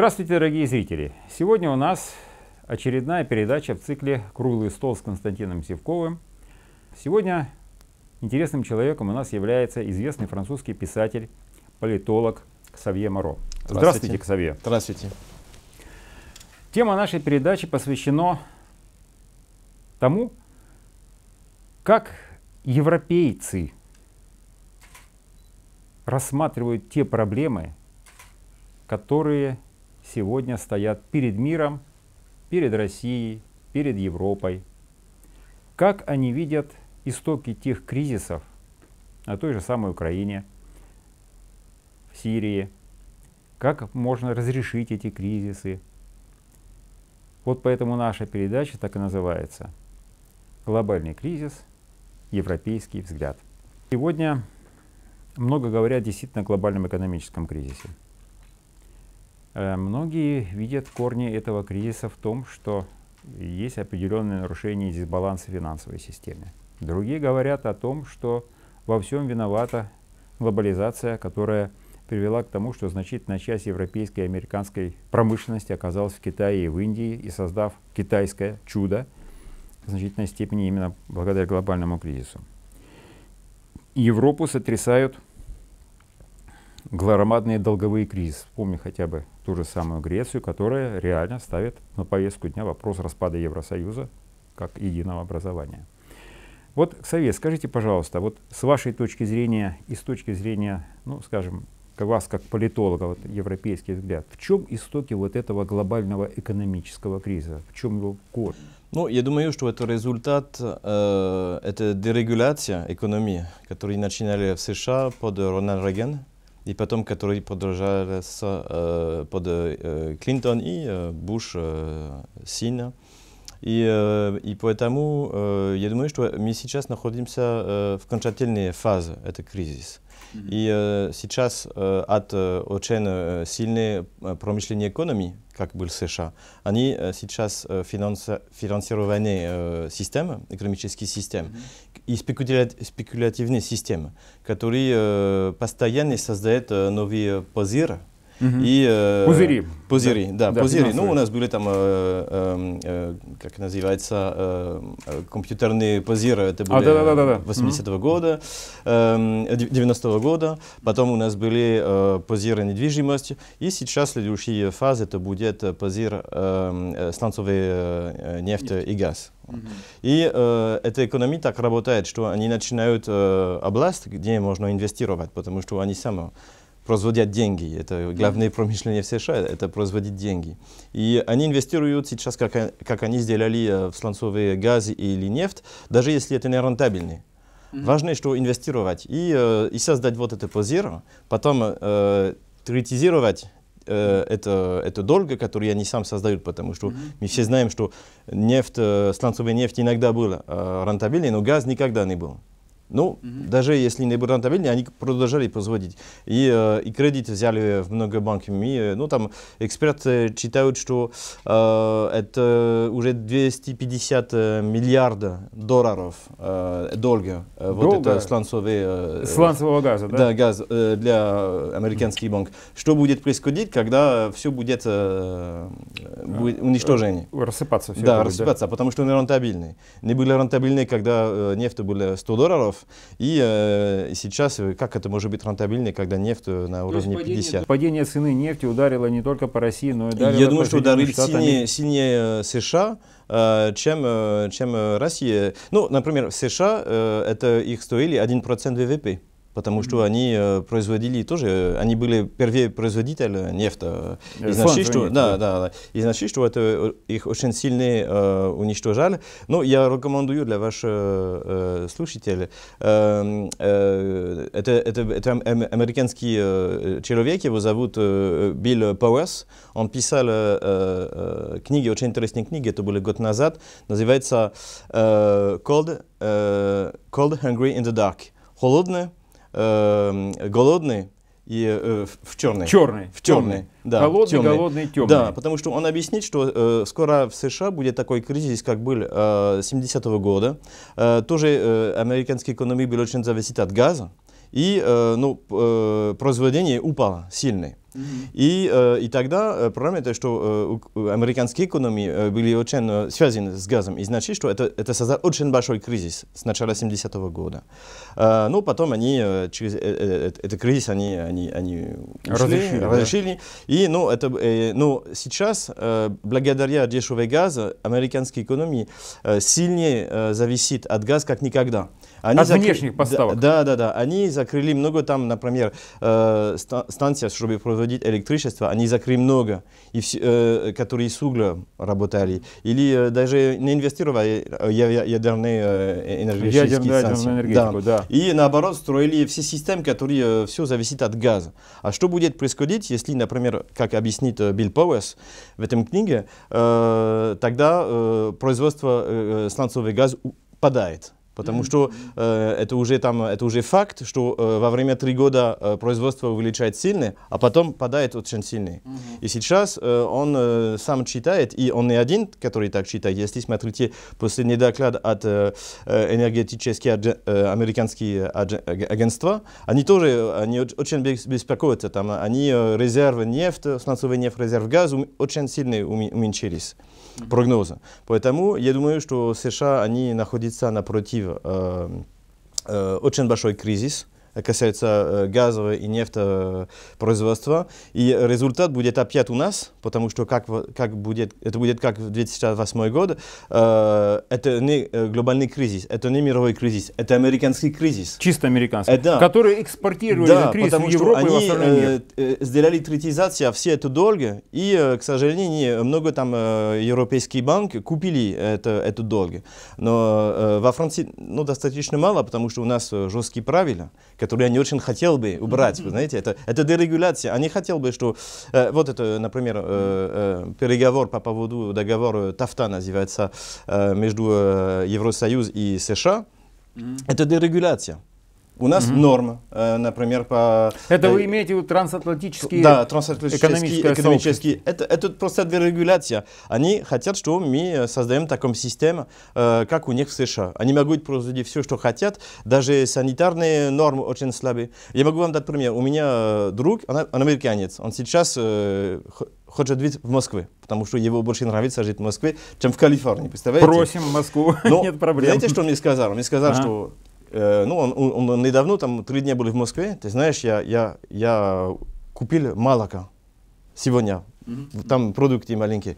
Здравствуйте, дорогие зрители! Сегодня у нас очередная передача в цикле «Круглый стол» с Константином Севковым. Сегодня интересным человеком у нас является известный французский писатель, политолог Ксавье Моро. Здравствуйте, Здравствуйте Ксавье! Здравствуйте! Тема нашей передачи посвящена тому, как европейцы рассматривают те проблемы, которые сегодня стоят перед миром, перед Россией, перед Европой. Как они видят истоки тех кризисов на той же самой Украине, в Сирии, как можно разрешить эти кризисы. Вот поэтому наша передача так и называется «Глобальный кризис. Европейский взгляд». Сегодня много говорят действительно о глобальном экономическом кризисе. Э, многие видят корни этого кризиса в том, что есть определенные нарушения и в финансовой системе. Другие говорят о том, что во всем виновата глобализация, которая привела к тому, что значительная часть европейской и американской промышленности оказалась в Китае и в Индии, и создав китайское чудо в значительной степени именно благодаря глобальному кризису. Европу сотрясают громадные долговые кризисы. Вспомни хотя бы ту же самую Грецию, которая реально ставит на повестку дня вопрос распада Евросоюза как единого образования. Вот, Совет, скажите, пожалуйста, вот с вашей точки зрения и с точки зрения, ну, скажем, как вас как политолога, вот европейский взгляд, в чем истоки вот этого глобального экономического кризиса, в чем его корень? Ну, я думаю, что это результат, э, это дерегуляция экономии, которую начинали в США под Рональд Рейган, и потом, которые продолжаются э, под э, Клинтон и э, Буш э, сын. И, э, и поэтому э, я думаю, что мы сейчас находимся э, в окончательной фазе этого кризиса. И э, сейчас э, от э, очень э, сильной э, промышленной экономии, как был США, они э, сейчас э, финанси финансированы э, системы, экономические системы, mm -hmm. и спекулятивные системы, которые постоянно создают новые позиры, угу. и... Э, пузыри. Пузыри, да, да пузыри. Финансовые. Ну, у нас были там, э, э, э как называется, э, э компьютерные пузыры, это а, были а, да, да, да, да. 80-го угу. года, э, эм, 90-го года, потом у нас были э, пузыры недвижимости, и сейчас следующая фаза, это будет пузыр э, эм, э сланцевой нефти и газ. И э, эта экономия так работает, что они начинают э, область, где можно инвестировать, потому что они сами производят деньги. Это главное промышление в США, это производить деньги. И они инвестируют сейчас, как, как они сделали э, в сланцовые газы или нефть, даже если это не рентабельно. Mm-hmm. Важно, что инвестировать и, э, и создать вот это позиру, потом э, третизировать э, это, это долго, который они сам создают, потому что mm-hmm. мы все знаем, что нефть, э, сланцевая нефть иногда была э, рентабельной, но газ никогда не был. Ну, Mm -hmm. даже если не были рентабельны, они продолжали производить. И, э, и кредит взяли много банками. И, э, ну, там эксперты читают, что э, это уже 250 э, миллиардов долларов э, долга. Долго? Э, вот это сланцевый Э, Сланцевого газа, да? Да, газ э, для американских mm -hmm. банк. Что будет происходить, когда все будет, э, а, будет уничтожение? Рассыпаться все Да, будет, рассыпаться, да? потому что не нерентабельны. Не были рентабельны, когда э, нефть была 100 долларов, и э, сейчас э, как это может быть рентабельно, когда нефть э, на уровне падение, 50? Падение цены нефти ударило не только по России, но и ударило Я думаю, по что ударили сильнее, сильнее э, США, чем, чем Россия. Ну, например, в США это их стоили 1% ВВП потому что они э, производили тоже, э, они были первые производители нефти. Э, И значит, что, Да, да, да. И значит, что это э, их очень сильно э, уничтожали. Но я рекомендую для ваших э, слушателей, э, э, это, это, это американский э, человек, его зовут э, Билл Пауэрс, он писал э, э, книги, очень интересные книги, это было год назад, называется э, Cold, э, Cold Hungry in the Dark. Холодное э, голодный и э, в черный. Черный. В черный. черный. Да, голодный, темный. голодный, темный. Да, потому что он объяснит, что э, скоро в США будет такой кризис, как был э, 70-го года. Э, тоже э, американский экономик был очень зависит от газа. И э, ну, э, произведение упало сильно. И, э, и тогда э, проблема то, что э, американские экономии были очень связаны с газом. И значит, что это, это создал очень большой кризис с начала 70-го года. Ну, потом они через этот кризис они, они, они ушли, разрешили. разрешили. Да. И, ну, это, ну, сейчас, благодаря дешевой газу, американские экономии сильнее зависит от газа, как никогда. Они От зак... внешних поставок. Да, да, да. Они закрыли много там, например, э, станция, чтобы производить электричество, они закрыли много, и, э, которые с угля работали. Или э, даже не инвестировали в а ядерные э, энергетические Ядерную, станции. Ядерную да. да. И наоборот, строили все системы, которые э, все зависит от газа. А что будет происходить, если, например, как объяснит э, Билл Пауэс в этом книге, э, тогда э, производство э, э сланцовый газ падает. Потому что э, это, уже там, это уже факт, что э, во время три года э, производство увеличает сильно, а потом падает очень сильно. Mm -hmm. И сейчас э, он э, сам читает, и он не один, который так читает. Если смотрите последний доклад от э, энергетических э, э американских агентства, они тоже они очень беспокоятся. Там, они э, резервы нефти, э, сланцевый нефть, резерв газа очень сильно уменьшились прогноза. Поэтому я думаю, что США, они находятся напротив э, э, очень большой кризис, Э, касается э, газового и нефтопроизводства. И результат будет опять у нас, потому что как, как будет, это будет как в 2008 год. Э, это не глобальный кризис, это не мировой кризис, это американский кризис. Чисто американский, э, который экспортирует да, кризис потому в Европу что они, и в мир. сделали третизация а все это долги и, к сожалению, много там э, европейских банк купили это, это долги Но во Франции ну, достаточно мало, потому что у нас жесткие правила, которые я не очень хотел бы убрать, вы знаете, это, это дерегуляция. Они а хотел бы, что э, вот это, например, э, э, переговор по поводу договора ТАФТА называется э, между э, Евросоюз и США, mm. это дерегуляция. У нас угу. норма, э, например, по... Это вы э, имеете в виду трансатлантические Да, трансатлантические экономические. Это, это просто дерегуляция. Они хотят, что мы создаем такую систему, э, как у них в США. Они могут производить все, что хотят, даже санитарные нормы очень слабые. Я могу вам дать пример. У меня друг, он, он американец, он сейчас хочет жить в Москве, потому что его больше нравится жить в Москве, чем в Калифорнии, представляете? Просим Москву, Но, ну, нет проблем. Знаете, что он мне сказал? Он мне сказал, а? что э, ну, он, он, он недавно, там, три дня были в Москве, ты знаешь, я, я, я купил молоко сегодня, mm-hmm. там продукты маленькие.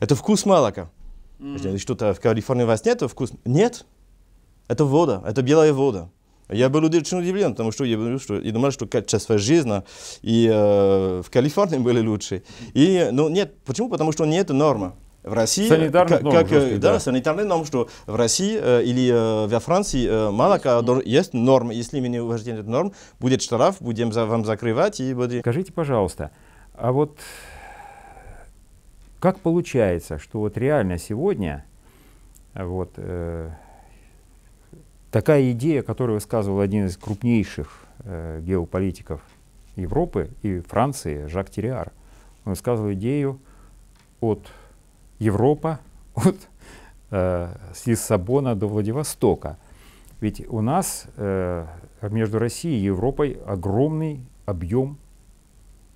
Это вкус молока. Mm-hmm. Что-то в Калифорнии у вас нет вкус? Нет, это вода, это белая вода. Я был очень удивлен, потому что я, что, я думал, что качество жизни и э, в Калифорнии были лучше. И, ну, нет, почему? Потому что нет нормы в России... Санитарных как, норм. Как, э, да, да, санитарные нормы, что в России э, или э, во Франции э, мало есть, есть норм. Если мы не уважаем эту норму, будет штраф, будем за, вам закрывать. И будем... Скажите, пожалуйста, а вот как получается, что вот реально сегодня вот, э, такая идея, которую высказывал один из крупнейших э, геополитиков Европы и Франции, Жак Терриар, он высказывал идею от Европа от э, с Лиссабона до Владивостока. Ведь у нас э, между Россией и Европой огромный объем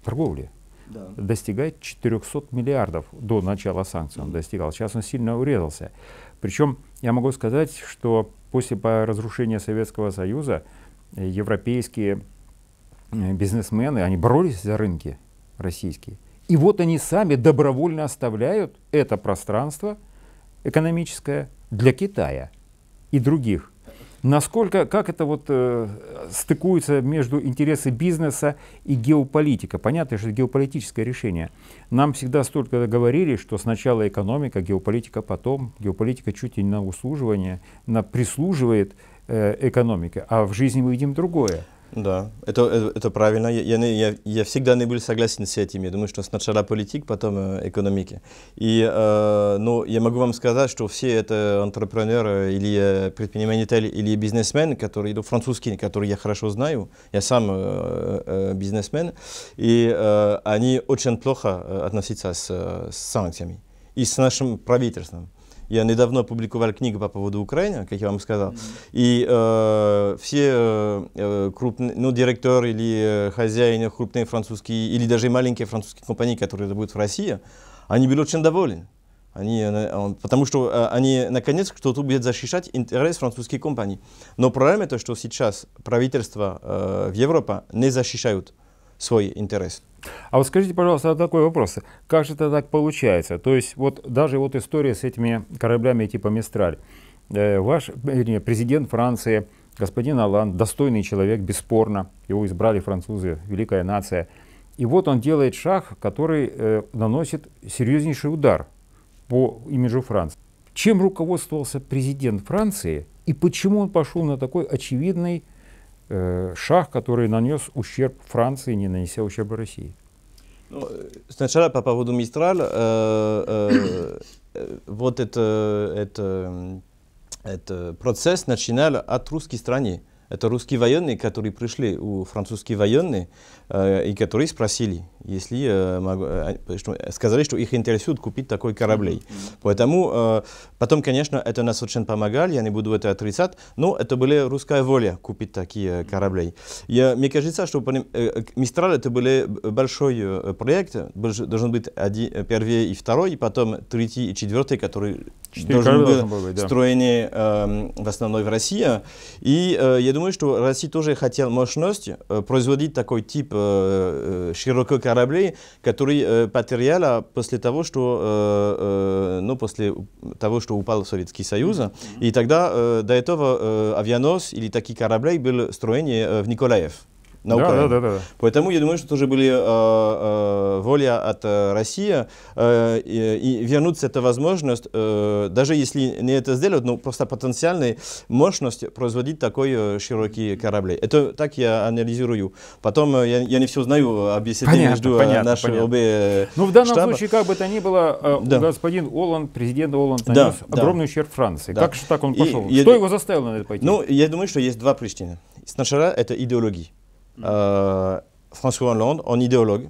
торговли. Да. Достигает 400 миллиардов до начала санкций он достигал. Сейчас он сильно урезался. Причем я могу сказать, что после разрушения Советского Союза э, европейские э, бизнесмены, они боролись за рынки российские. И вот они сами добровольно оставляют это пространство экономическое для Китая и других. Насколько, как это вот э, стыкуется между интересы бизнеса и геополитика? Понятно, что это геополитическое решение. Нам всегда столько говорили, что сначала экономика, геополитика потом. Геополитика чуть ли не на услуживание, на прислуживает э, экономике. А в жизни мы видим другое. Да, это, э, это правильно. Я, я, я всегда не был согласен с этим. Я думаю, что сначала политик, потом э, экономики. И, э, но ну, я могу вам сказать, что все это интерпренеры э, или э, предприниматели, или бизнесмены, которые идут ну, французские, которые я хорошо знаю. Я сам э, э, бизнесмен. И э, они очень плохо относятся с, с санкциями и с нашим правительством. Я недавно опубликовал книгу по поводу Украины, как я вам сказал. Mm -hmm. И э, все э, э, крупные, ну, директор или э, хозяин крупные французские, или даже маленькие французские компании, которые будут в России, они были очень довольны. Они, э, он, потому что э, они, наконец, кто-то будет защищать интерес французских компаний. Но проблема то, что сейчас правительства э, в Европе не защищают свой интерес. А вот скажите, пожалуйста, такой вопрос. Как же это так получается? То есть вот даже вот история с этими кораблями типа «Мистраль». Э, ваш, вернее, президент Франции, господин Алан, достойный человек, бесспорно. Его избрали французы, великая нация. И вот он делает шаг, который э, наносит серьезнейший удар по имиджу Франции. Чем руководствовался президент Франции и почему он пошел на такой очевидный э, шаг, который нанес ущерб Франции, не нанеся ущерба России. Ну, э, сначала по поводу Мистраль. Э, э, э вот этот это, это процесс начинал от русской страны. Это русские военные, которые пришли у французские военные э, и которые спросили, если э, могу, э, э что, э, сказали, что их интересует купить такой кораблей. Mm -hmm. Поэтому э, потом, конечно, это нас очень помогали, я не буду это отрицать, но это была русская воля купить такие корабли. Я, мне кажется, что э, э Мистраль это был большой э, проект, должен быть один, первый и второй, и потом третий и четвертый, который Четыре должен был, быть, да. строены э, эм, в основной в России. И э, я думаю, думаю, что Россия тоже хотела мощность э, производить такой тип э, э, широких кораблей, который потеряла после того, что, ну, после того, что упал Советский Союз. Mm -hmm. И тогда до этого авианос или такие корабли были строены в Николаев на да, Да, да, да. Поэтому я думаю, что тоже были э, э воля от э, России э, и, и вернуться эта возможность, э, даже если не это сделают, но просто потенциальная мощность производить такой э, широкий корабль. Это так я анализирую. Потом я, я не все знаю об понятно, между понятно, нашими понятно. обе Ну в данном штаба. случае, как бы то ни было, э, да. господин Оланд, президент Оланд нанес да, огромный да. ущерб Франции. Да. Как же так он пошел? И, Что я... его заставило на это пойти? Ну, я думаю, что есть два причины. Сначала это идеология. Euh, François Hollande, он идеолог,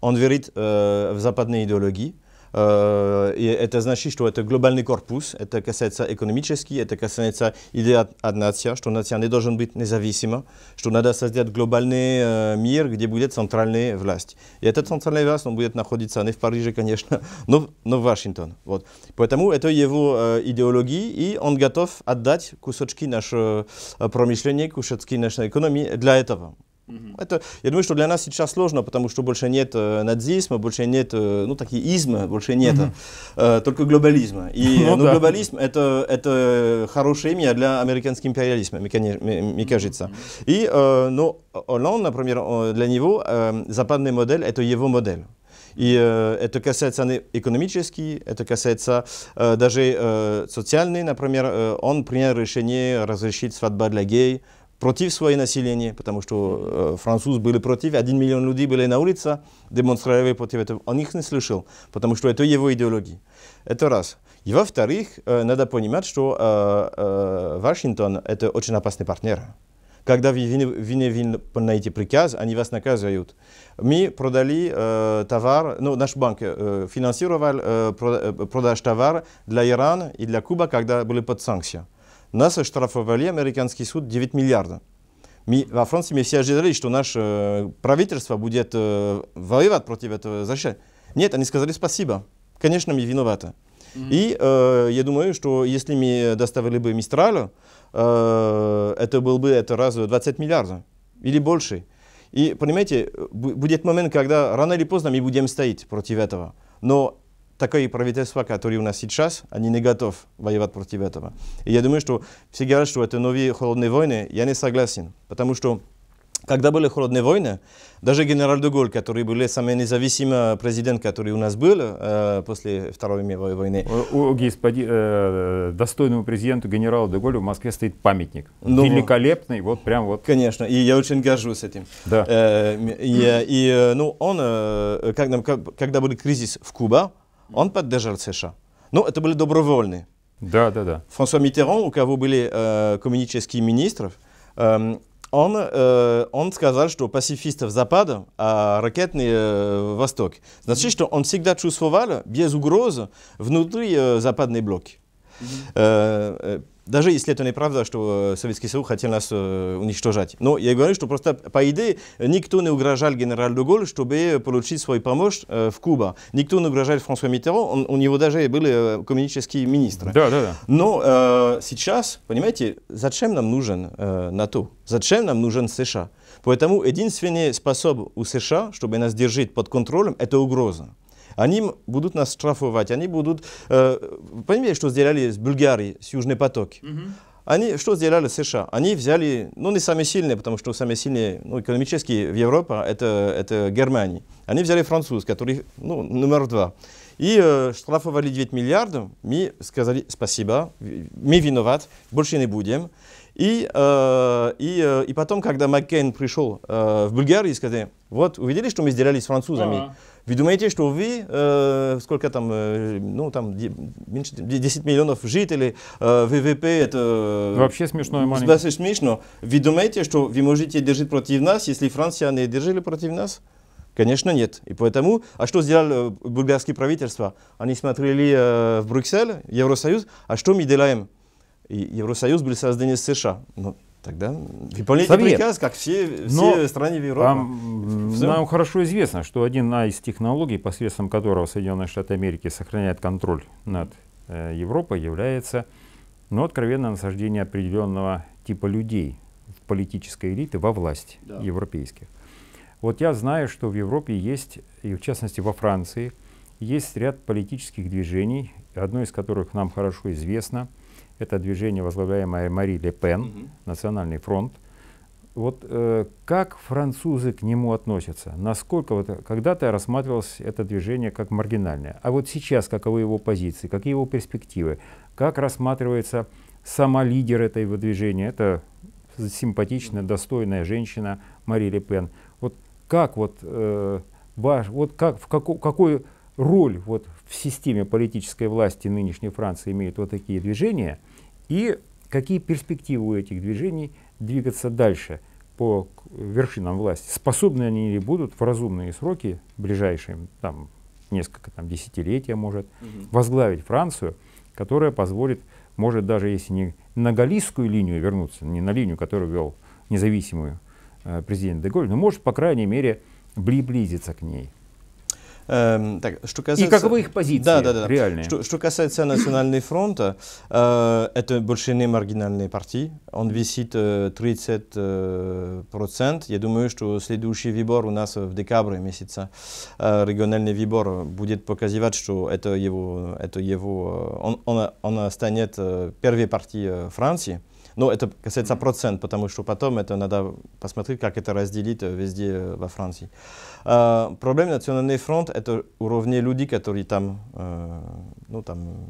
он верит в западные идеологии, и это значит, что это глобальный корпус, это касается экономически, это касается идеи от нации, что нация не должен быть независима, что надо создать глобальный мир, где будет центральная власть. И эта центральная власть, он будет находиться не в Париже, конечно, но, но в Вашингтоне. Вот. Поэтому это его идеология, и он готов отдать кусочки нашего промышления, кусочки нашей экономии для этого. Угу. Это, я думаю, что для нас сейчас сложно, потому что больше нет э, надзисма, больше нет, э, ну, такие измы, больше нет, угу. э, только глобализма. И ну, ну, да. глобализм это, это хорошая имя для американского империализма, мне, кажется. Угу. И, э, ну, Олланд, например, для него э, западная модель это его модель. И э, это касается не экономически, это касается э, даже э, социальной. Например, э, он принял решение разрешить свадьба для геев, против своего населения, потому что э, французы были против, один миллион людей были на улице, демонстрировали против этого. Он их не слышал, потому что это его идеология. Это раз. И во-вторых, э, надо понимать, что э, э, Вашингтон – это очень опасный партнер. Когда вы не выполняете приказ, они вас наказывают. Мы продали э, товар, ну, наш банк э, финансировал э, э продаж товара для Ирана и для Кубы, когда были под санкциями. Нас штрафовали, американский суд, 9 миллиардов. Мы, во Франции мы все ожидали, что наше э, правительство будет э, воевать против этого защищать. Нет, они сказали спасибо. Конечно, мы виноваты. И э, я думаю, что если мы доставили бы Мистраля, э, это был бы это раз 20 миллиардов или больше. И понимаете, будет момент, когда рано или поздно мы будем стоять против этого. Но такое правительство, которое у нас сейчас, они не готовы воевать против этого. И я думаю, что все говорят, что это новые холодные войны, я не согласен, потому что когда были холодные войны, даже генерал Дуголь, который был самый независимый президент, который у нас был э, после Второй мировой войны. У, у господи, э, достойному президенту генералу Дуголю в Москве стоит памятник. Ну, ну, Великолепный, вот прям вот. Конечно, и я очень горжусь этим. Да. Э, и, и, э, ну, он, э, когда, когда был кризис в Куба, он поддержал США. Но ну, это были добровольные. Да, да, да. Франсуа Миттерон, у кого были э, коммунистические министры, э, эм, он, э, он сказал, что пацифистов Запада, а ракетные э, Восток. Значит, что он всегда чувствовал без угрозы внутри э, западной блоки. Mm -hmm. э, э даже если это неправда, что э, Советский Союз хотел нас э, уничтожать. Но я говорю, что просто по идее никто не угрожал генералу де чтобы получить свой помощь э, в Куба. Никто не угрожал Франсуа Миттеро, он, у него даже были коммунистические министры. Да, да, да. Но э, сейчас, понимаете, зачем нам нужен э, НАТО? Зачем нам нужен США? Поэтому единственный способ у США, чтобы нас держать под контролем, это угроза они будут нас штрафовать, они будут... Э, понимаете, что сделали с Bulgaрией, с Южный поток? Mm-hmm. Они что сделали США? Они взяли, ну не самые сильные, потому что самые сильные ну, экономически в Европе это, это Германия. Они взяли француз, который ну, номер два. И э, штрафовали 9 миллиардов. Мы сказали спасибо, мы виноват, больше не будем. И, э, и, э, и потом, когда Маккейн пришел э, в Болгарию, сказали, вот увидели, что мы сделали с французами. Ага. -а вы думаете, что вы, э, сколько там, э, ну там меньше 10 миллионов жителей, э, ВВП это... Э, Вообще смешно и маленько. смешно. Вы думаете, что вы можете держать против нас, если Франция не держали против нас? Конечно, нет. И поэтому, а что сделали э, болгарские правительства? Они смотрели э, в Брюссель, Евросоюз, а что мы делаем? И Евросоюз был создан из США. Но ну, Тогда выполняйте Совет. приказ, как все, Но все страны Европы. Нам, нам хорошо известно, что одна из технологий, посредством которого Соединенные Штаты Америки сохраняют контроль над э, Европой, является ну, откровенное насаждение определенного типа людей в политической элиты во власть да. европейских. Вот я знаю, что в Европе есть, и в частности во Франции, есть ряд политических движений, одно из которых нам хорошо известно – это движение, возглавляемое Мари Ле Пен, угу. Национальный фронт. Вот э, как французы к нему относятся? Насколько вот когда-то рассматривалось это движение как маргинальное, а вот сейчас каковы его позиции, какие его перспективы, как рассматривается сама лидер этого движения? Это симпатичная, достойная женщина Мари Ле Пен. Вот как вот э, ваш, вот как в како, какую роль вот в системе политической власти нынешней Франции имеют вот такие движения? И какие перспективы у этих движений двигаться дальше по вершинам власти. Способны они или будут в разумные сроки, ближайшие там, несколько там, десятилетия, может, угу. возглавить Францию, которая позволит, может, даже если не на галлийскую линию вернуться, не на линию, которую вел независимую э, президент Деголь, но может, по крайней мере, блиблизиться к ней. Э, так, что касается... И каковы их позиции да, да, да, да. реальные? Что, что касается Национального фронта, э, это больше не маргинальные партии. Он висит э, 30%. Э, процент. Я думаю, что следующий выбор у нас в декабре месяца. Э, региональный выбор будет показывать, что это его... Это его э, он, он, он станет э, первой партией Франции. Но это касается процент, потому что потом это надо посмотреть, как это разделить э, везде э, во Франции. Э, проблема Национальный фронт — это уровни людей, которые там, э, ну, там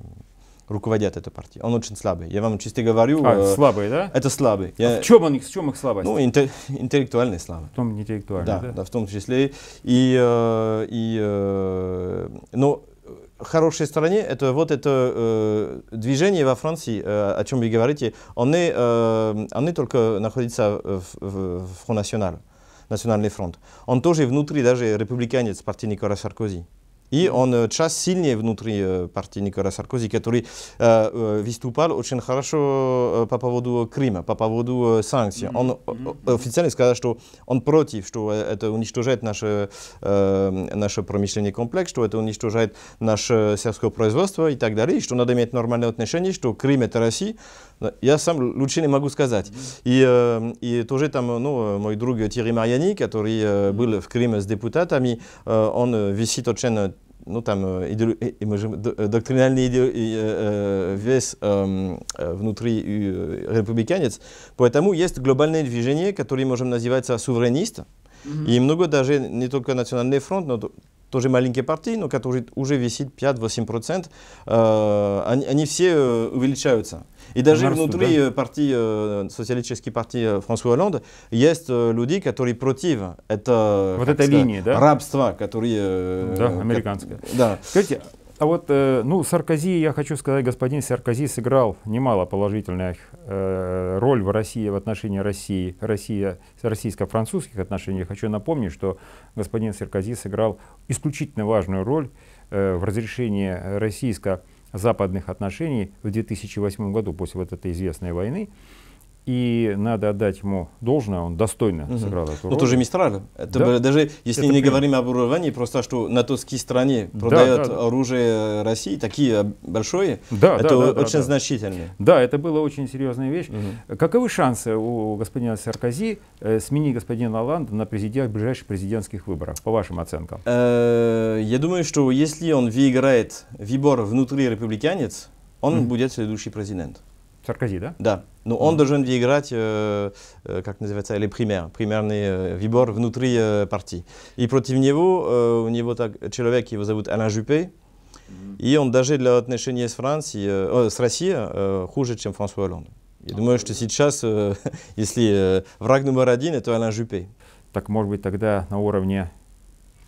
руководят этой партией. Он очень слабый. Я вам чисто говорю. А, э, слабый, да? Это слабый. А Я, а в, чем он, в чем их слабость? Ну, интел, интеллектуальный слабый. В том интеллектуальный, да, да? да в том числе. И, э, и, э, но хорошей стороне это вот это э, движение во Франции, э, о чем вы говорите, они, э, они только находится в, в, в Фронт Национал, Национальный фронт. Он тоже внутри, даже республиканец партии Никола Саркози. И он э, час сильнее внутри э, партии Никола Саркози, который э, выступал очень хорошо по поводу Крыма, по поводу санкций. Он официально сказал, что он против, что это уничтожает наше, наше промышленный комплекс, что это уничтожает наше сельское производство и так далее, и что надо иметь нормальные отношения, что Крым это Россия. Я сам лучше не могу сказать. И, и тоже там ну, мой друг Тири Марьяни, который был в Крыме с депутатами, он висит очень ну, там, доктринальный вес внутри республиканец. Поэтому есть глобальное движение, которое можем называть суверенист. Mm -hmm. И много даже не только Национальный фронт, но тоже маленькие партии, но которые уже висит 5-8%, э, они, они все э, увеличаются. И даже Марсу, внутри да? Э, партии, э, социалистической партии э, Франсуа Hollande есть люди, которые против это, вот этой линии, да? рабства, которые... Да, американское. Да. Скажите, а вот, ну, Саркози, я хочу сказать, господин Саркози сыграл немало положительных э, роль в России, в отношении России, Россия, российско-французских отношений. Я хочу напомнить, что господин Саркози сыграл исключительно важную роль э, в разрешении российско западных отношений в 2008 году после вот этой известной войны, и надо отдать ему должное, он достойно угу. сыграл эту ну, роль. Но тоже Мистраль. Это, да? Даже если это не говорим об урожании, просто что на натовские стране продают да, да, да. оружие России, такие большие, да, это да, очень да, значительно. Да, это была очень серьезная вещь. Угу. Каковы шансы у господина Саркози э, сменить господина Оланда на президент, ближайших президентских выборах, по вашим оценкам? Э, я думаю, что если он выиграет выбор внутри республиканец, он угу. будет следующий президент. Саркози, да? Да. Но ну, он mm. должен играть, э, э, как называется, или пример, примерный э, выбор внутри э, партии. И против него э, у него так, человек, его зовут Алан Жупе, и он даже для отношений с Францией, э, с Россией э, хуже, чем Франсуа Олланд. Я а, думаю, что сейчас, э, если э, враг номер один, это Алан Жупе. Так, может быть, тогда на уровне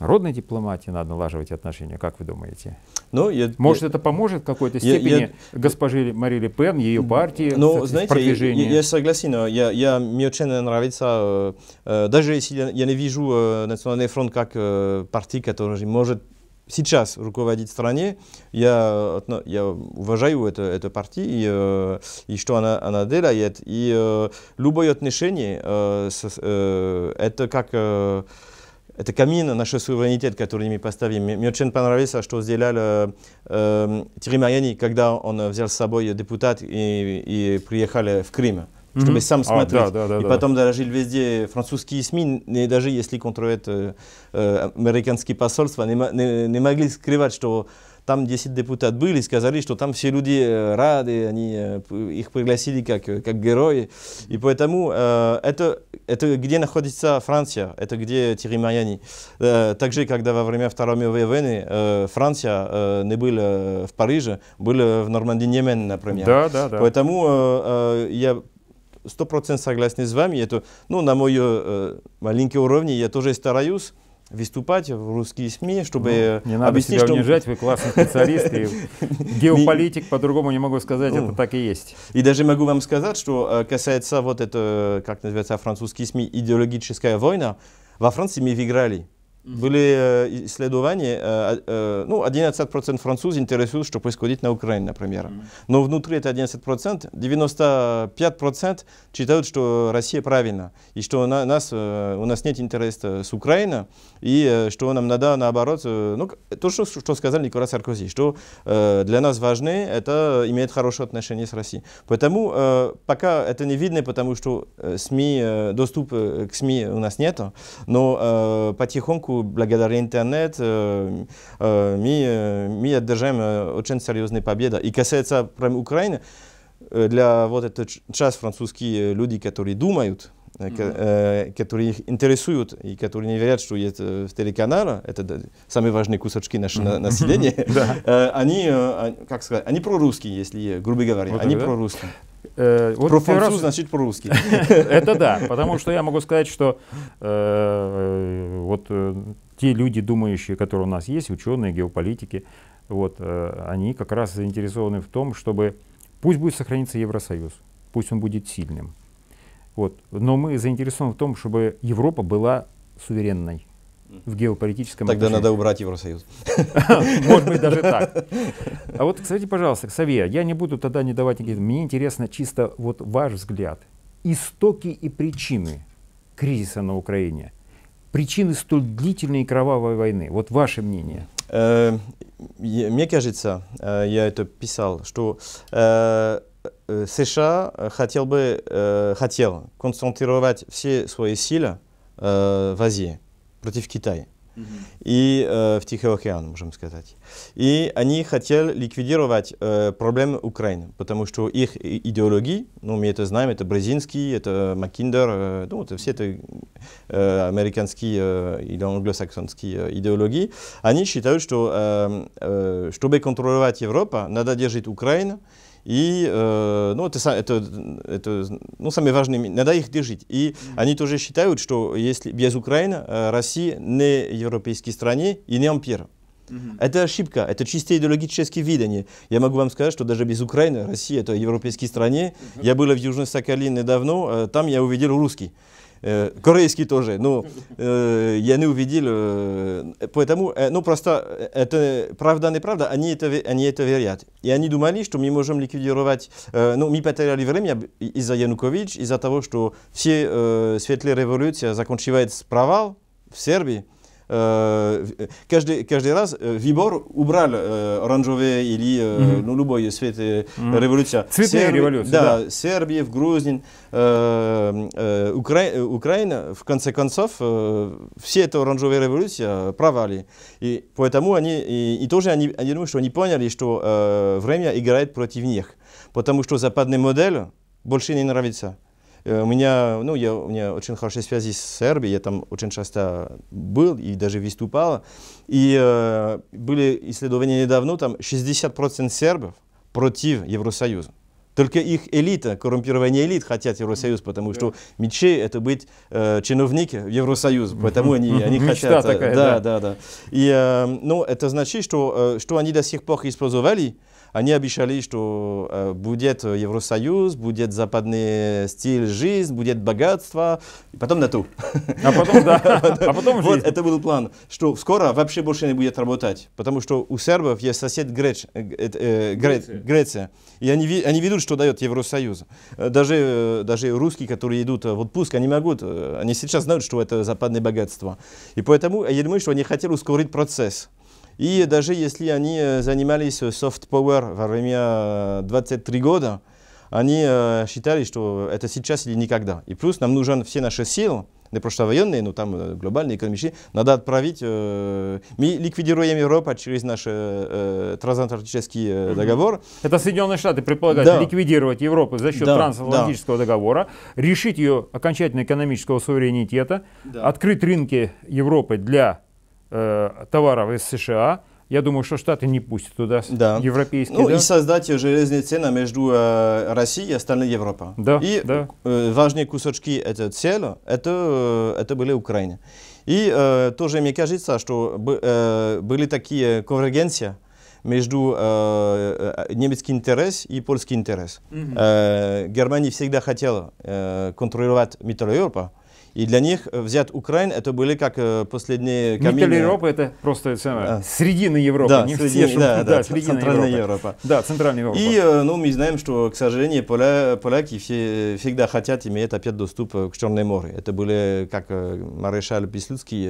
народной дипломатии надо налаживать отношения, как вы думаете? Ну, я, Может, я, это поможет в какой-то степени я, я, госпоже Мари Ле Пен, ее партии ну, в знаете, продвижении? Я, я согласен, а я, я, мне очень нравится, э, э, даже если я, я не вижу э, Национальный фронт как э, партии, которая может сейчас руководить стране, я, я уважаю эту это партию и, э, и что она, она делает. И э, любое отношение, с, это как это камин, наш суверенитет, который мы поставим. Мне очень понравилось, что сделал э, э, Тири Марьяни, когда он взял с собой депутат и, и приехал в Крым чтобы mm-hmm. сам смотреть. А, да, да, да, и потом дорожил везде французские СМИ, и даже если контролирует э, э, американские посольства, не, не, не могли скрывать, что там 10 депутат были, сказали, что там все люди э, рады, они э, их пригласили как, э, как герои. И поэтому это, это где находится Франция, это где Тири Майяни. также, когда во время Второй мировой войны Франция не была в Париже, была в Нормандии немен, например. Да, да, да. Поэтому я сто процентов согласен с вами. Это, ну, на мой маленький уровень я тоже стараюсь выступать в русские СМИ, ну, чтобы ну, не надо объяснить, себя что... унижать, вы классный специалист и геополитик, по-другому не могу сказать, это ну. так и есть. И даже могу вам сказать, что э, касается вот это, э, как называется французские СМИ, идеологическая война, во Франции мы выиграли. Были исследования, а, ну, 11% французов интересуют, что происходит на Украине, например. Но внутри это 11%, 95% считают, что Россия правильна, и что у нас, э, у нас нет интереса с Украиной, и э, что нам надо, наоборот, э, ну, то, что, что сказал Николас Саркози, что для нас важны, это иметь хорошее отношение с Россией. Поэтому пока это не видно, потому что СМИ, доступ к СМИ у нас нет, но потихоньку рынку, благодаря интернет, э, э, мы, э, мы одержим э, очень серьезные победы. И касается прям Украины, э, для вот этот час французские люди, которые думают, Mm -hmm. которые их интересуют и которые не верят, что есть в телеканале, это самые важные кусочки нашего mm -hmm. населения, mm -hmm. они, а, как сказать, они прорусские, если, грубо говоря, вот они прорусские. Э, вот про француз, раз... значит, по-русски. Это да, потому что я могу сказать, что э, вот э, те люди, думающие, которые у нас есть, ученые, геополитики, вот, э, они как раз заинтересованы в том, чтобы пусть будет сохраниться Евросоюз, пусть он будет сильным. Вот. Но мы заинтересованы в том, чтобы Европа была суверенной в геополитическом Тогда отношении. надо убрать Евросоюз. Может быть, даже так. А вот, кстати, пожалуйста, Ксавия, я не буду тогда не давать никаких... Мне интересно чисто вот ваш взгляд. Истоки и причины кризиса на Украине. Причины столь длительной и кровавой войны. Вот ваше мнение. Э, мне кажется, э, я это писал, что э, США хотел бы хотел концентрировать все свои силы в Азии против Китая. и э, в Тихий океан, можем сказать. И они хотели ликвидировать э, проблемы Украины, потому что их идеологии, ну мы это знаем, это Брезинский, это Маккиндер, э, ну, это все это э, американские э, или англосаксонские э, идеологии, они считают, что э, э, чтобы контролировать Европу, надо держать Украину, и, э, ну, это, это, это ну, самое важное, надо их держать. И mm-hmm. они тоже считают, что если без Украины э, Россия не европейской стране и не ампер. Mm-hmm. Это ошибка, это чистое идеологическое видение. Я могу вам сказать, что даже без Украины, Россия, это европейской стране. Mm-hmm. Я был в Южной Сахалине недавно, э, там я увидел русский. Э, корейский тоже. Ну, э, я не увидел. Э, поэтому, ну, просто это правда, неправда, они это, они это верят. И они думали, что мы можем ликвидировать... Ну, мы потеряли время из-за Янукович, из-за того, что все светлые революции заканчиваются провал в Сербии. Э, каждый, каждый раз э, Вибор убрал э, оранжевые или угу. ну, любой цвет угу. революция. Цветные Серб... революции. Да, да. Сербия, Грузин, Укра... Украина, в конце концов, все это оранжевые революции провали. И поэтому они, и, и тоже они, они думают, что они поняли, что время играет против них. Потому что западный модель больше не нравится. Э, у меня, ну, я, у меня очень хорошие связи с Сербией, я там очень часто был и даже выступал. И э, были исследования недавно, там 60% сербов против Евросоюза. Только их элита, коррумпирование элит хотят Евросоюз, потому что мечи это быть э, чиновники в Евросоюз, потому они, они хотят. Э, такая, да, да, да. И, э, ну, это значит, что, э, что они до сих пор использовали, э, они обещали, что э, будет Евросоюз, будет западный стиль жизни, будет богатство, и потом НАТО. А потом, да. А потом вот это был план, что скоро вообще больше не будет работать, потому что у сербов есть сосед Греч, э, э, э Гре, Греция, и они, они видят, что дает Евросоюз. Даже, даже русские, которые идут в отпуск, они могут, они сейчас знают, что это западное богатство. И поэтому я думаю, что они хотели ускорить процесс. И даже если они э, занимались э, soft power во время 23 э, года, они считали, что это сейчас или никогда. И плюс нам нужен все наши силы, не просто военные, но там глобальные, экономические, надо отправить. Мы ликвидируем Европу через наш трансатлантический договор. Это Соединенные Штаты предполагают да. ликвидировать Европу за счет да, трансатлантического да. договора, решить ее окончательно экономического суверенитета, да. открыть рынки Европы для э, товаров из США, я думаю, что Штаты не пустят туда да. европейские. Ну да? и создать железные цены между э, Россией и остальной Европой. Да, и да. Э, важные кусочки этой цели, это, э, это были Украина. И э, тоже мне кажется, что б, э, были такие конвергенции между э, э немецкий интерес и польский интерес. Mm -hmm. э, Германия всегда хотела э, контролировать Митро Европу, и для них э, взять Украину, это были как э, последние камни. Никель Европа это просто самое, середина Европы. Да, не среди, все, да, да, да, середина Центральная Европа. Европа. Да, Центральная Европа. И э, ну, мы знаем, что, к сожалению, поля, поляки все, всегда хотят иметь опять доступ к Черному морю. Это были как маршал Пислюцкий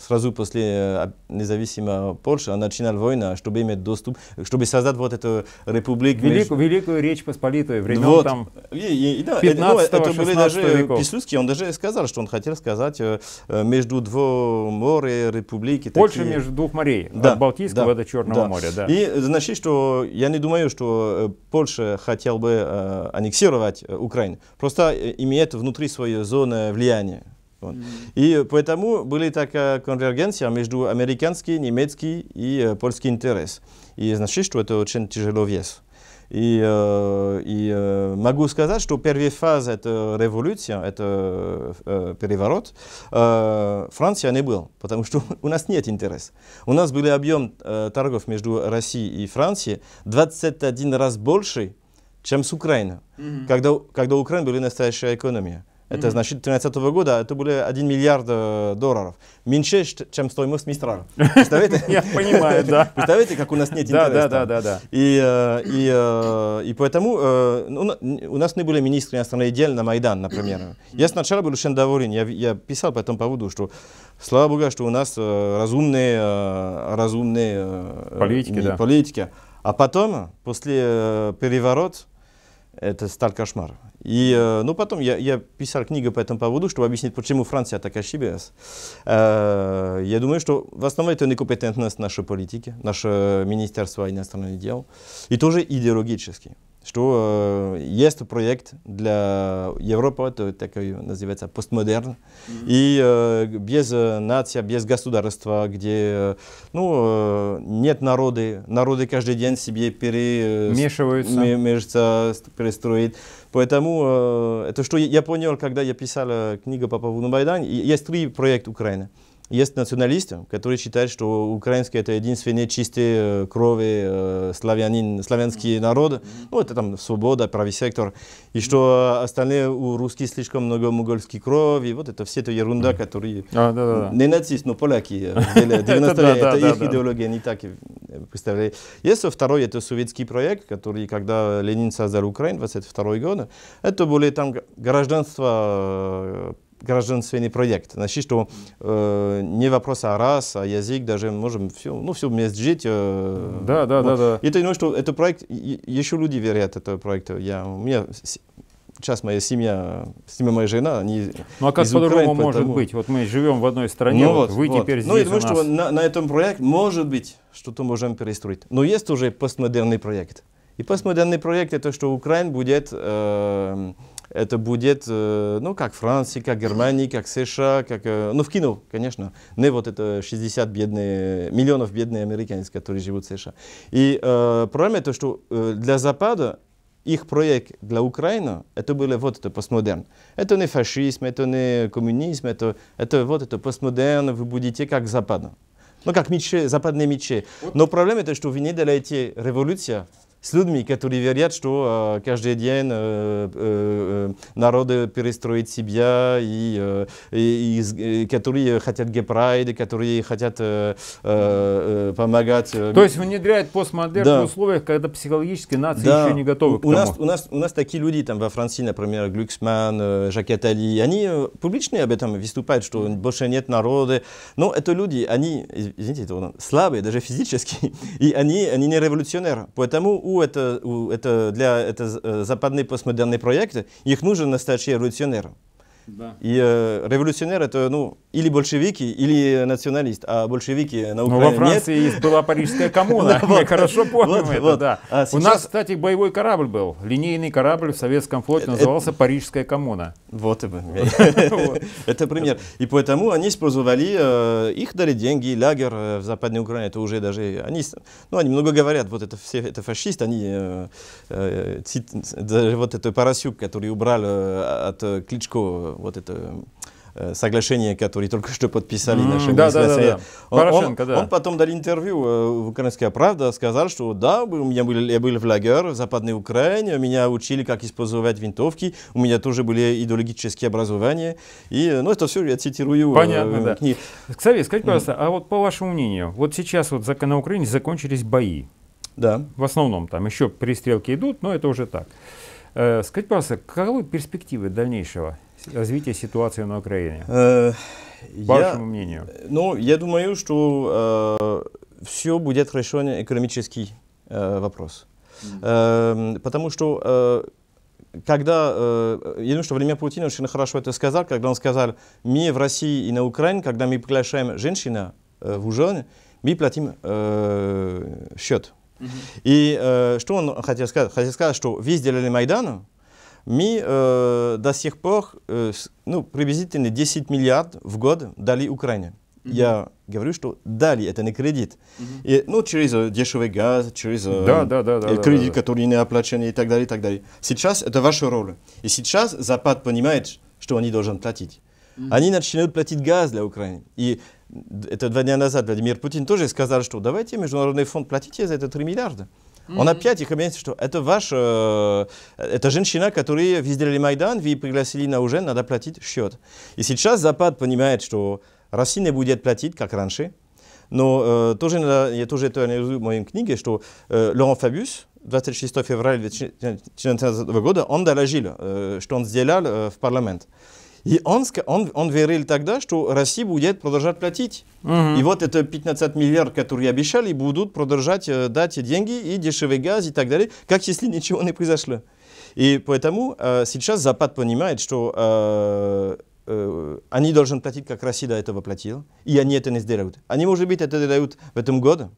сразу после независимого Польши, он начинал войну, чтобы иметь доступ, чтобы создать вот эту республику. Великую, между... великую Речь Посполитую, времен вот. там и, и, и, да, 15 это, ну, это были даже Пислюцкий, он даже сказал, что он хотел сказать, э, э, между двух морей, республики. Польша такие... между двух морей, да, от Балтийского да, до Черного да. моря. Да. И значит, что я не думаю, что э, Польша хотела бы э, аннексировать Украину, просто имеет внутри своей зоны влияния. Вот. Mm И поэтому была такая конвергенция между американский, немецкий и э, польский интерес. И значит, что это очень тяжело вес. И, э, и э, могу сказать, что первая фаза это революция, это э, переворот. Франция не был, потому что у нас нет интереса. У нас был объем торгов между Россией и Францией 21 раз больше, чем с Украиной, mm -hmm. когда, когда Украина была настоящая экономия. Это mm-hmm. значит, 2013 года это были 1 миллиард э, долларов. Меньше, чем стоимость Мистрала. Представляете? Я понимаю, да. Представляете, как у нас нет интереса. Да, да, да, да. И, э, и, э, и поэтому ну, у нас не были министры иностранных дел на Майдан, например. Я сначала был очень доволен. Я, я писал по этому поводу, что слава богу, что у нас разумные, разумные политики, да. политики. А потом, после переворота, это стал кошмар». И, э, ну, потом я, я писал книгу по этому поводу, чтобы объяснить, почему Франция так ошибилась. Э, я думаю, что в основном это некомпетентность нашей политики, наше Министерство иностранных дел, и тоже идеологически что э, есть проект для Европы, это такой называется постмодерн, mm -hmm. и э, без нации, без государства, где ну, э, нет народы, народы каждый день себе перемешиваются, э, мешаются, перестроить. Поэтому э, это что я понял, когда я писал книгу по поводу Майдана, есть три проекта Украины. Есть националисты, которые считают, что украинский это единственный чистый э, крови э, славянин, славянский народ. Ну, это там свобода, правый сектор. И что остальные у русских слишком много мугольской крови. Вот это все это ерунда, которые... А, э, да, да, да. Не нацисты, но поляки. 90 это их идеология, не так э, представляли. Есть второй, это советский проект, который, когда Ленин создал Украину, 22 год, это более там гражданство гражданственный проект. Значит, что э, не вопрос о а рас, о а язык, даже можем все, ну, все вместе жить. Э, да, да, вот. да, да. Это, ну, что это проект, еще люди верят этому проекту. Я, у меня сейчас моя семья, семья моя жена, они Ну а как по-другому может быть? Вот мы живем в одной стране, ну, вот, вы вот. теперь ну, здесь Ну я думаю, нас... что на, на этом проекте, может быть, что-то можем перестроить. Но есть уже постмодерный проект. И постмодерный проект это, что Украина будет э, это будет, э, ну, как Франция, как Германия, как США, как, э, ну, в кино, конечно, не ну, вот это 60 бедные, миллионов бедных американцев, которые живут в США. И э, проблема то, что э, для Запада их проект для Украины, это было вот это постмодерн. Это не фашизм, это не коммунизм, это, это вот это постмодерн, вы будете как Запад. Ну, как мечи, западные мечи. Но проблема то, что вы не делаете революцию, с людьми, которые верят, что э, каждый день э, э, э народы перестроят себя, и, э, и, и э, которые хотят гепрайды, которые хотят э, э, э помогать. То есть внедряют постмодерн да. в условиях, когда психологически нации да. еще не готовы к у тому. Нас, у, нас, у нас такие люди, там во Франции, например, Глюксман, Жак Атали, они публичные об этом выступают, что больше нет народа. Но это люди, они, извините, слабые даже физически, и они, они не революционеры. Поэтому у это, у это, для это э, западный постмодерный проект, их нужно настоящий революционеры. Да. И э, революционер это ну или большевики, или националист, а большевики на Украине. Ну, во Франции нет. Есть, была парижская коммуна. Я хорошо понял а У нас, кстати, боевой корабль был, линейный корабль в советском флоте э, назывался э, Парижская коммуна. Вот и это пример. И поэтому они использовали, э, их дали деньги, лагер в Западной Украине, это уже даже они, ну они много говорят, вот это все это фашисты, они даже вот эту парасюк, который убрал от Кличко вот это э, соглашение, которое только что подписали mm, наши да, да, да, да. Он, Порошенко, он, да. он потом дал интервью э, в «Украинская правда», сказал, что да, у меня были я был в лагерь в Западной Украине, меня учили, как использовать винтовки, у меня тоже были идеологические образования, и, ну, это все я цитирую э, Понятно, э, да. книги. Кстати, скажите, пожалуйста, mm. а вот по вашему мнению, вот сейчас вот на Украине закончились бои, да. В основном там еще перестрелки идут, но это уже так. Э, скажите, пожалуйста, каковы перспективы дальнейшего развития ситуации на Украине? Э, По я, мнению. Ну, я думаю, что э, все будет решен экономический э, вопрос. Mm -hmm. э, потому что э, когда, э, я думаю, что время Путина очень хорошо это сказал, когда он сказал, мы в России и на Украине, когда мы приглашаем женщина э, в ужин, мы платим э, счет. Mm -hmm. И э, что он хотел сказать? Хотел сказать, что вы сделали Майдан, мы э, до сих пор э, ну, приблизительно 10 миллиардов в год дали Украине. Mm -hmm. Я говорю, что дали, это не кредит. Mm -hmm. и, ну, через э, дешевый газ, через э, да, да, да, э, кредит, да, да. который не оплачен и так далее, и так далее. Сейчас это ваша роль. И сейчас Запад понимает, что они должны платить. Mm -hmm. Они начинают платить газ для Украины. И это два дня назад Владимир Путин тоже сказал, что давайте Международный фонд платите за это 3 миллиарда. Mm Mm-hmm. Он опять их объясняет, что это ваш, э, это женщина, которая вы сделали Майдан, вы пригласили на ужин, надо платить счет. И сейчас Запад понимает, что Россия не будет платить, как раньше. Но э, тоже, я тоже это анализую в моей книге, что э, Лоран Фабиус, 26 февраля 2019 года, он доложил, э, что он сделал э, в парламент. И он, он, он верил тогда, что Россия будет продолжать платить. Угу. И вот это 15 миллиардов, которые обещали, будут продолжать э, дать деньги и дешевый газ и так далее, как если ничего не произошло. И поэтому э, сейчас Запад понимает, что э, э, они должны платить, как Россия до этого платила, и они это не сделают. Они, может быть, это делают в этом году,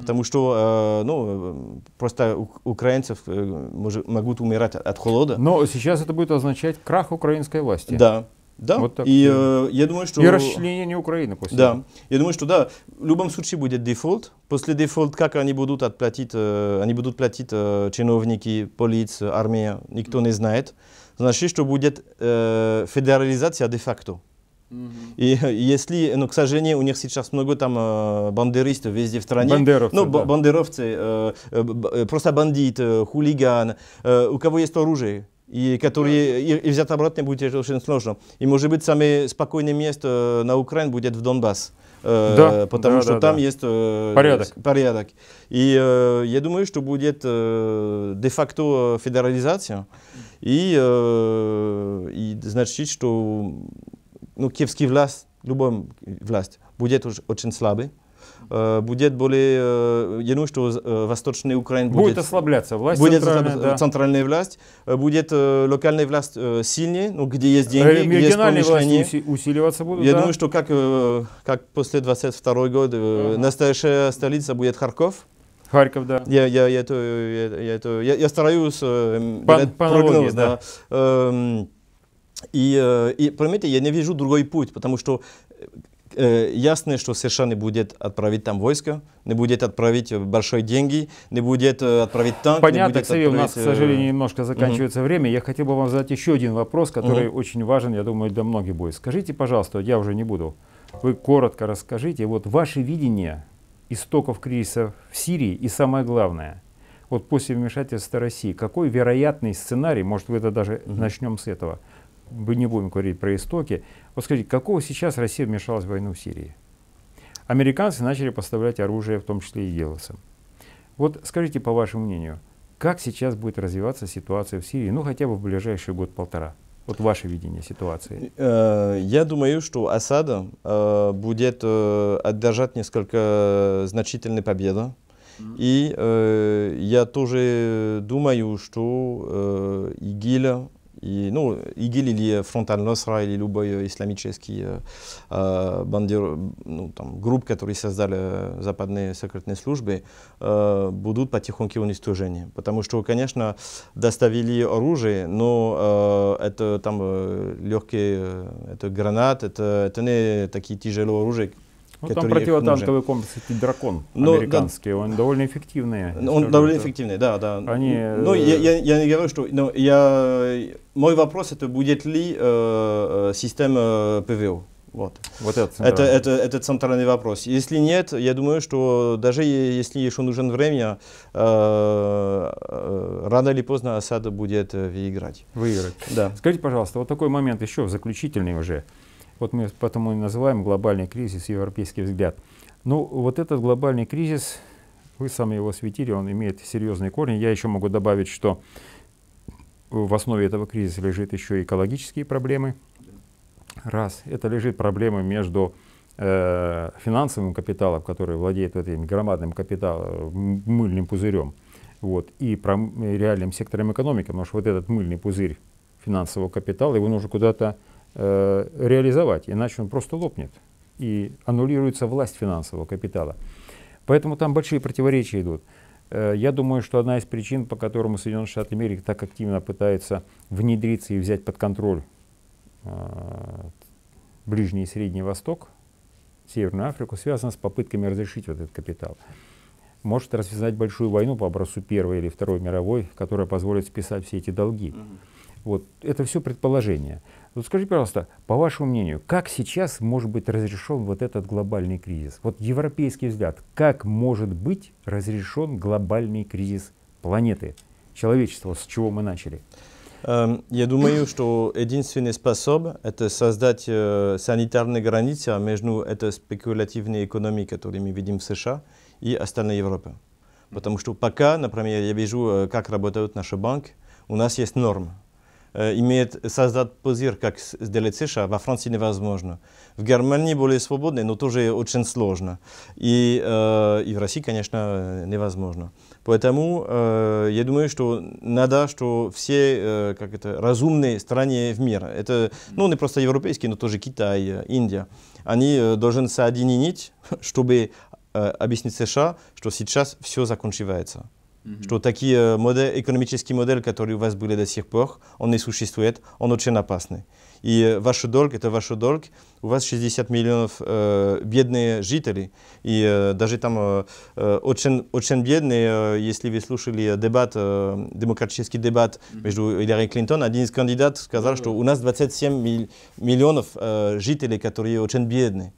Потому что, э, ну, просто украинцев э, может, могут умирать от холода. Но сейчас это будет означать крах украинской власти. Да. Да. Вот так. И э, я думаю, что... И расчленение Украины после Да. Этого. Я думаю, что да, в любом случае будет дефолт. После дефолта, как они будут отплатить, э, они будут платить э, чиновники, полиция, армия, никто не знает. Значит, что будет э, федерализация де-факто. И если, ну, к сожалению, у них сейчас много там э, бандеристов везде в стране. Бандеровцы, Ну, да. бандеровцы, э, э, просто бандиты, э, хулиган, у кого есть оружие, и которые и, и взять обратно будет очень сложно. И, может быть, самое спокойное место на Украине будет в Донбасс. да, потому да, что да, там да. есть порядок. порядок. И я думаю, что будет э, де-факто федерализация. И, и значит, что ну, киевский власть, любой власть, будет уж очень слабый. Э, будет более, э, я думаю, что э, восточная Украина будет, будет ослабляться власть, будет центральная, да. центральная власть, будет локальная власть сильнее, ну, где есть деньги, где есть помещение. Власти усиливаться будут. Я да. думаю, что как, как после 22 года uh-huh. настоящая столица будет Харьков. Харьков, да. Я, я, я, это, я, я, это, я, я стараюсь Пан, делать прогноз. Да. Да. Эм, и, э, и поймите, я не вижу другой путь, потому что э, э ясно, что США не будет отправить там войска, не будет отправить э, большие деньги, не будет отправить танк. Понятно, будет отправить... у нас, к сожалению, немножко заканчивается mm-hmm. время. Я хотел бы вам задать еще один вопрос, который mm-hmm. очень важен, я думаю, для многих будет. Скажите, пожалуйста, я уже не буду, вы коротко расскажите, вот ваше видение истоков кризиса в Сирии и самое главное, вот после вмешательства России, какой вероятный сценарий, может, вы это даже mm-hmm. начнем с этого – мы не будем говорить про истоки, вот скажите, какого сейчас Россия вмешалась в войну в Сирии? Американцы начали поставлять оружие, в том числе и Елосам. Вот скажите, по вашему мнению, как сейчас будет развиваться ситуация в Сирии, ну хотя бы в ближайший год-полтора? Вот ваше видение ситуации. Э, я думаю, что Асада э, будет э, одержать несколько значительных побед. И я тоже думаю, что ИГИЛ и, ну, ИГИЛ или Фронт аль-Носра, или любой э, исламический э, э, бандер, ну, там, групп, которые создали э, западные секретные службы, э, будут потихоньку уничтожены. Потому что, конечно, доставили оружие, но э, это там легкие, это гранат, это, это не такие тяжелые оружия, ну, там противотанковый комплекс это дракон но, ну, американский, да, он довольно эффективный. Он довольно эффективный, да, да. Они, но ну, э, ну, я, я, я не говорю, что... Но я, мой вопрос, это будет ли э, э система ПВО? Э, вот. Вот это, это, это, это центральный вопрос. Если нет, я думаю, что даже если еще нужен время, э, рано или поздно осада будет выиграть. Выиграть. Да. Скажите, пожалуйста, вот такой момент еще, заключительный уже. Вот мы поэтому и называем глобальный кризис европейский взгляд. Ну, вот этот глобальный кризис, вы сами его светили, он имеет серьезные корни. Я еще могу добавить, что в основе этого кризиса лежит еще и экологические проблемы. Раз, это лежит проблема между э, финансовым капиталом, который владеет этим громадным капиталом, мыльным пузырем, вот, и пром, реальным сектором экономики, потому что вот этот мыльный пузырь финансового капитала, его нужно куда-то Э, реализовать, иначе он просто лопнет и аннулируется власть финансового капитала. Поэтому там большие противоречия идут. Э, я думаю, что одна из причин, по которому Соединенные Штаты Америки так активно пытаются внедриться и взять под контроль э, Ближний и Средний Восток, Северную Африку, связана с попытками разрешить вот этот капитал может развязать большую войну по образцу Первой или Второй мировой, которая позволит списать все эти долги. Mm-hmm. Вот, это все предположение. Вот скажите, пожалуйста, по вашему мнению, как сейчас может быть разрешен вот этот глобальный кризис? Вот европейский взгляд, как может быть разрешен глобальный кризис планеты, человечества, с чего мы начали? Эм, я думаю, что единственный способ – это создать э, санитарные границы а между этой спекулятивной экономикой, которую мы видим в США, и остальной Европой, Потому что пока, например, я вижу, э, как работают наши банки, у нас есть нормы Э, имеет, создать пузырь, как сделать США, во Франции невозможно. В Германии более свободно, но тоже очень сложно. И, э, и в России, конечно, э, невозможно. Поэтому э, я думаю, что надо, что все э, как это, разумные страны в мире, это ну, не просто европейские, но тоже Китай, э, Индия, они э, должны соединить, чтобы э, объяснить США, что сейчас все заканчивается hmm Что такие э, модель, экономические модели, которые у вас были до сих пор, он не существует, он очень опасный. И э, ваш долг – это ваш долг. У вас 60 миллионов э, бедных жителей. И э, даже там э, э, очень, очень бедные, э, если вы слушали дебат, э, демократический дебат между Хиллари Клинтон, один из кандидатов сказал, ну что у нас 27 миллионов э, жителей, которые очень бедные.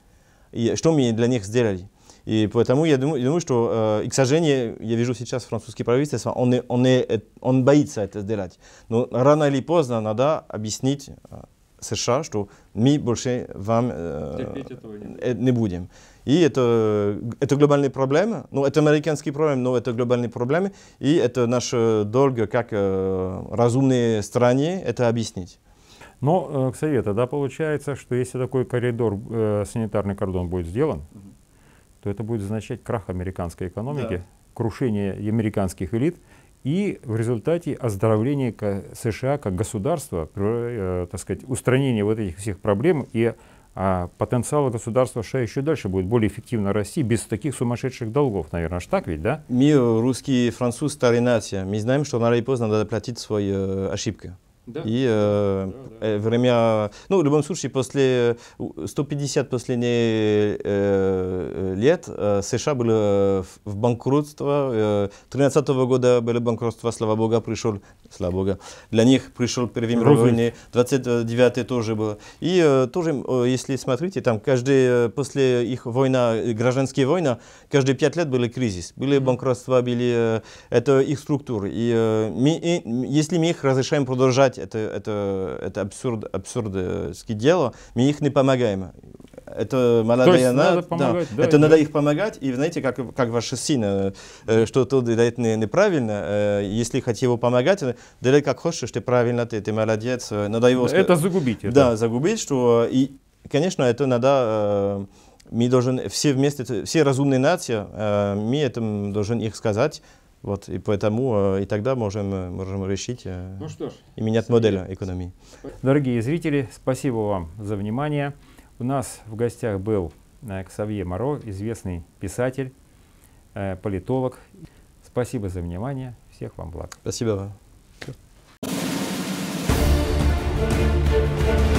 И что мы для них сделали? И поэтому я думаю, я думаю что, э, и, к сожалению, я вижу сейчас французское правительство, он, он, э, он боится это сделать. Но рано или поздно надо объяснить э, США, что мы больше вам э, не, э, не будем. И это, это глобальная проблема, ну, это американский проблем, но это глобальные проблемы. и это наш долг как э, разумные стране это объяснить. Но, к совету, да, получается, что если такой коридор, э, санитарный кордон будет сделан, mm -hmm то это будет означать крах американской экономики, да. крушение американских элит и в результате оздоровление США как государства, э, так сказать, устранение вот этих всех проблем и а потенциал государства США еще дальше будет более эффективно расти без таких сумасшедших долгов, наверное, аж так ведь, да? Мы, русские и французы, старая нация. Мы знаем, что рано или поздно надо платить свои э, ошибки. Да. И э, да, э, да. время, ну, в любом случае, после 150 последних э, э, лет э, США были э, в банкротство. 13 -го года были банкротства, слава богу, пришел, слава богу, для них пришел Первый мировой войны, 29 тоже было. И э, тоже, если смотрите, там каждый, после их война, гражданские войны, каждые 5 лет были кризис, были банкротства, были, это их структуры. И, э, мы, и если мы их разрешаем продолжать решать это, это, это абсурд, абсурдские дело, мы их не помогаем. Это молодая есть, надо, надо помогать, да, да, это да. надо их помогать. И знаете, как, как ваш сына, э, что тут делает не, неправильно, э, если хотите его помогать, делай как хочешь, ты правильно, ты, ты молодец. Э, надо его... Это загубить. Да, это. загубить, что... Э, и, конечно, это надо... Э, мы должны все вместе, все разумные нации, э, мы этим должен их сказать, вот, и поэтому э, и тогда можем, э, можем решить э, ну что ж, и менять модель экономии. Дорогие зрители, спасибо вам за внимание. У нас в гостях был Ксавье Моро, известный писатель, политолог. Спасибо за внимание. Всех вам благ. Спасибо вам.